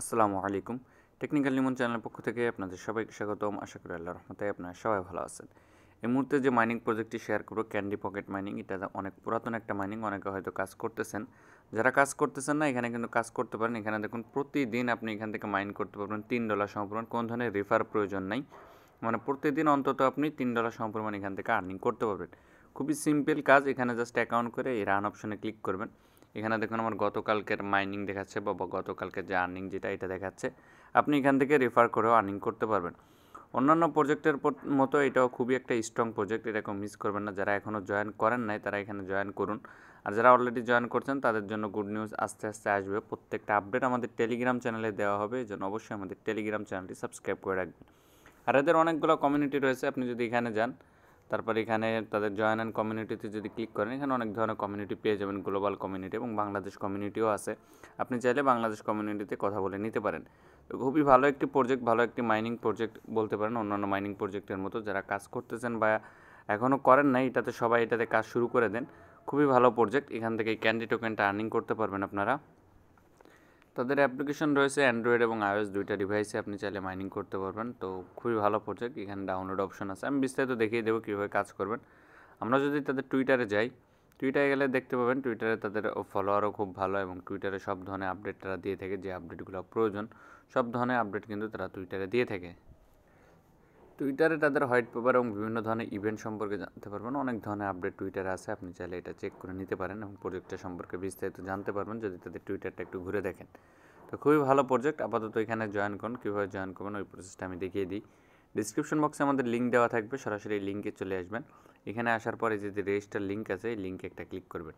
আসসালামু আলাইকুম টেকনিক্যাল নিমন চ্যানেলের পক্ষ থেকে আপনাদের সবাইকে স্বাগতম আশা করি আল্লাহ রহমতে আপনারা সবাই ভালো আছেন এই মুহূর্তে যে মাইনিং প্রজেক্টটি শেয়ার করবো ক্যান্ডি পকেট মাইনিং এটা অনেক পুরাতন একটা মাইনিং অনেকে হয়তো কাজ করতেছেন যারা কাজ করতেছেন না এখানে কিন্তু কাজ করতে পারেন এখানে দেখুন প্রতিদিন আপনি এখান থেকে মাইন করতে পারবেন তিন ডলার সমপরিমাণ কোন ধরনের রেফার প্রয়োজন নাই মানে প্রতিদিন অন্তত আপনি তিন ডলার সমপরিমাণ এখান থেকে আর্নিং করতে পারবেন খুবই সিম্পল কাজ এখানে জাস্ট অ্যাকাউন্ট করে এই রান অপশনে ক্লিক করবেন এখানে দেখুন আমার গতকালকের মাইনিং দেখাচ্ছে বা গতকালকের যে আর্নিং যেটা এটা দেখাচ্ছে আপনি এখান থেকে রেফার করেও আর্নিং করতে পারবেন অন্যান্য প্রজেক্টের মতো এটাও খুবই একটা স্ট্রং প্রজেক্ট এটাকে মিস করবেন না যারা এখনও জয়েন করেন নাই তারা এখানে জয়েন করুন আর যারা অলরেডি জয়েন করছেন তাদের জন্য গুড নিউজ আস্তে আস্তে আসবে প্রত্যেকটা আপডেট আমাদের টেলিগ্রাম চ্যানেলে দেওয়া হবে এই জন্য অবশ্যই আমাদের টেলিগ্রাম চ্যানেলটি সাবস্ক্রাইব করে রাখবেন আর এদের অনেকগুলো কমিউনিটি রয়েছে আপনি যদি এখানে যান তারপর এখানে তাদের জয়েন অ্যান্ড কমিউনিটিতে যদি ক্লিক করেন এখানে অনেক ধরনের কমিউনিটি পেয়ে যাবেন গ্লোবাল কমিউনিটি এবং বাংলাদেশ কমিউনিটিও আছে আপনি চাইলে বাংলাদেশ কমিউনিটিতে কথা বলে নিতে পারেন তো খুবই ভালো একটি প্রজেক্ট ভালো একটি মাইনিং প্রজেক্ট বলতে পারেন অন্যান্য মাইনিং প্রজেক্টের মতো যারা কাজ করতেছেন বা এখনও করেন নাই এটাতে সবাই এটাতে কাজ শুরু করে দেন খুবই ভালো প্রজেক্ট এখান থেকে ক্যান্ডি টোকেনটা আর্নিং করতে পারবেন আপনারা তাদের অ্যাপ্লিকেশন রয়েছে অ্যান্ড্রয়েড এবং আইওএস দুইটা ডিভাইসে আপনি চাইলে মাইনিং করতে পারবেন তো খুবই ভালো প্রজেক্ট এখানে ডাউনলোড অপশন আছে আমি বিস্তারিত দেখিয়ে দেবো কীভাবে কাজ করবেন আমরা যদি তাদের টুইটারে যাই টুইটারে গেলে দেখতে পাবেন টুইটারে তাদের ফলোয়ারও খুব ভালো এবং টুইটারে সব ধরনের আপডেট তারা দিয়ে থাকে যে আপডেটগুলো প্রয়োজন সব ধরনের আপডেট কিন্তু তারা টুইটারে দিয়ে থাকে টুইটারে তাদের হোয়াইট পেপার এবং বিভিন্ন ধরনের ইভেন্ট সম্পর্কে জানতে পারবেন অনেক ধরনের আপডেট টুইটারে আছে আপনি চাইলে এটা চেক করে নিতে পারেন এবং প্রজেক্টটা সম্পর্কে বিস্তারিত জানতে পারবেন যদি তাদের টুইটারটা একটু ঘুরে দেখেন তো খুবই ভালো প্রজেক্ট আপাতত এখানে জয়েন করুন কীভাবে জয়েন করবেন ওই প্রসেসটা আমি দেখিয়ে দিই ডিসক্রিপশন বক্সে আমাদের লিঙ্ক দেওয়া থাকবে সরাসরি লিঙ্কে চলে আসবেন এখানে আসার পরে যে রেজিস্টার লিঙ্ক আছে এই লিঙ্কে একটা ক্লিক করবেন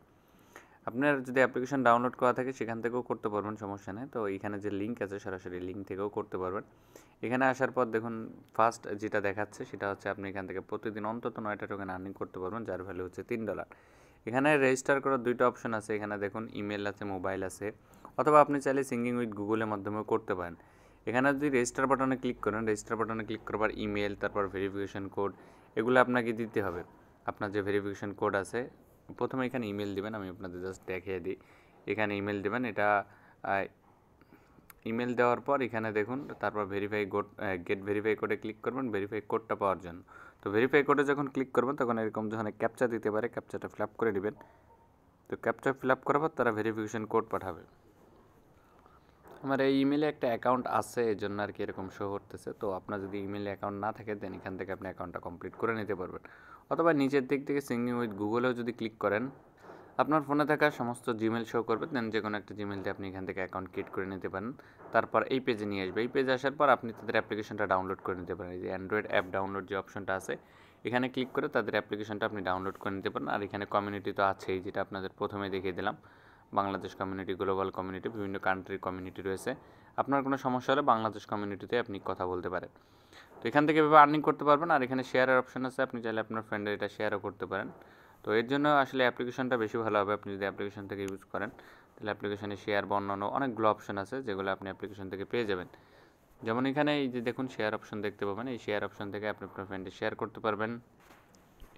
আপনার যদি অ্যাপ্লিকেশন ডাউনলোড করা থাকে সেখান থেকেও করতে পারবেন সমস্যা নেই তো এখানে যে লিঙ্ক আছে সরাসরি লিঙ্ক থেকেও করতে পারবেন এখানে আসার পর দেখুন ফার্স্ট যেটা দেখাচ্ছে সেটা হচ্ছে আপনি এখান থেকে প্রতিদিন অন্তত নয়টা টোকেন আর্নিং করতে পারবেন যার ভ্যালু হচ্ছে তিন ডলার এখানে রেজিস্টার করার দুইটা অপশন আছে এখানে দেখুন ইমেল আছে মোবাইল আছে অথবা আপনি চাইলে সিঙ্গিং উইথ গুগলের মাধ্যমেও করতে পারেন এখানে যদি রেজিস্টার বাটনে ক্লিক করেন রেজিস্টার বাটনে ক্লিক করবার ইমেল তারপর ভেরিফিকেশন কোড এগুলো আপনাকে দিতে হবে আপনার যে ভেরিফিকেশন কোড আছে প্রথমে এখানে ইমেল দেবেন আমি আপনাদের জাস্ট দেখিয়ে দিই এখানে ইমেল দেবেন এটা ইমেল দেওয়ার পর এখানে দেখুন তারপর ভেরিফাই গোট গেট ভেরিফাই কোডে ক্লিক করবেন ভেরিফাই কোডটা পাওয়ার জন্য তো ভেরিফাই কোডে যখন ক্লিক করবেন তখন এরকম যখন ক্যাপচা দিতে পারে ক্যাপচাটা ফিল করে নেবেন তো ক্যাপচা ফিল করার পর তারা ভেরিফিকেশান কোড পাঠাবে আমার এই ইমেলে একটা অ্যাকাউন্ট আছে এই জন্য আর কি এরকম শো করতেছে তো আপনার যদি ইমেলে অ্যাকাউন্ট না থাকে দেন এখান থেকে আপনি অ্যাকাউন্টটা কমপ্লিট করে নিতে পারবেন অথবা নিচের দিক থেকে সিঙ্গিং উইথ গুগলেও যদি ক্লিক করেন আপনার ফোনে থাকা সমস্ত জিমেল শো করবে দেন যে কোনো একটা জিমেল দিয়ে আপনি এখান থেকে অ্যাকাউন্ট ক্রিয়েট করে নিতে পারেন তারপর এই পেজে নিয়ে আসবে এই পেজে আসার পর আপনি তাদের অ্যাপ্লিকেশনটা ডাউনলোড করে নিতে পারেন এই যে অ্যান্ড্রয়েড অ্যাপ ডাউনলোড যে অপশনটা আছে এখানে ক্লিক করে তাদের অ্যাপ্লিকেশনটা আপনি ডাউনলোড করে নিতে পারেন আর এখানে কমিউনিটি তো আছেই যেটা আপনাদের প্রথমে দেখিয়ে দিলাম বাংলাদেশ কমিউনিটি গ্লোবাল কমিউনিটি বিভিন্ন কান্ট্রির কমিউনিটি রয়েছে আপনার কোনো সমস্যা হলে বাংলাদেশ কমিউনিটিতে আপনি কথা বলতে পারেন তো এখান থেকে এভাবে আর্নিং করতে পারবেন আর এখানে শেয়ারের অপশন আছে আপনি চাইলে আপনার ফ্রেন্ডের এটা শেয়ারও করতে পারেন তো এর জন্য আসলে অ্যাপ্লিকেশনটা বেশি ভালো হবে আপনি যদি অ্যাপ্লিকেশন থেকে ইউজ করেন তাহলে অ্যাপ্লিকেশনে শেয়ার বা অন্যান্য অনেকগুলো অপশন আছে যেগুলো আপনি অ্যাপ্লিকেশন থেকে পেয়ে যাবেন যেমন এখানে এই যে দেখুন শেয়ার অপশন দেখতে পাবেন এই শেয়ার অপশন থেকে আপনি আপনার ফ্রেন্ডে শেয়ার করতে পারবেন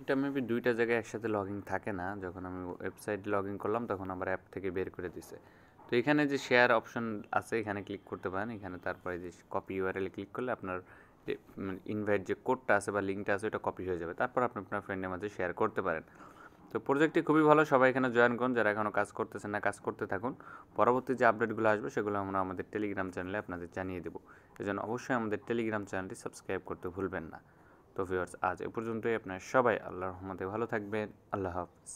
এটা মেবি দুইটা জায়গায় একসাথে লগিং থাকে না যখন আমি ওয়েবসাইট লগিং করলাম তখন আমার অ্যাপ থেকে বের করে দিছে তো এখানে যে শেয়ার অপশন আছে এখানে ক্লিক করতে পারেন এখানে তারপরে যে কপি ইউআরএল ক্লিক করলে আপনার যে ইনভাইট মানে যে কোডটা আছে বা লিঙ্কটা আছে ওটা কপি হয়ে যাবে তারপর আপনি আপনার ফ্রেন্ডের মাঝে শেয়ার করতে পারেন তো প্রজেক্টটি খুবই ভালো সবাই এখানে জয়েন করুন যারা এখনও কাজ করতেছেন না কাজ করতে থাকুন পরবর্তী যে আপডেটগুলো আসবে সেগুলো আমরা আমাদের টেলিগ্রাম চ্যানেলে আপনাদের জানিয়ে দেবো এজন্য অবশ্যই আমাদের টেলিগ্রাম চ্যানেলটি সাবস্ক্রাইব করতে ভুলবেন না তো ভিউয়ার্স আজ এ পর্যন্তই আপনার সবাই আল্লাহ রহমতে ভালো থাকবেন আল্লাহ হাফিজ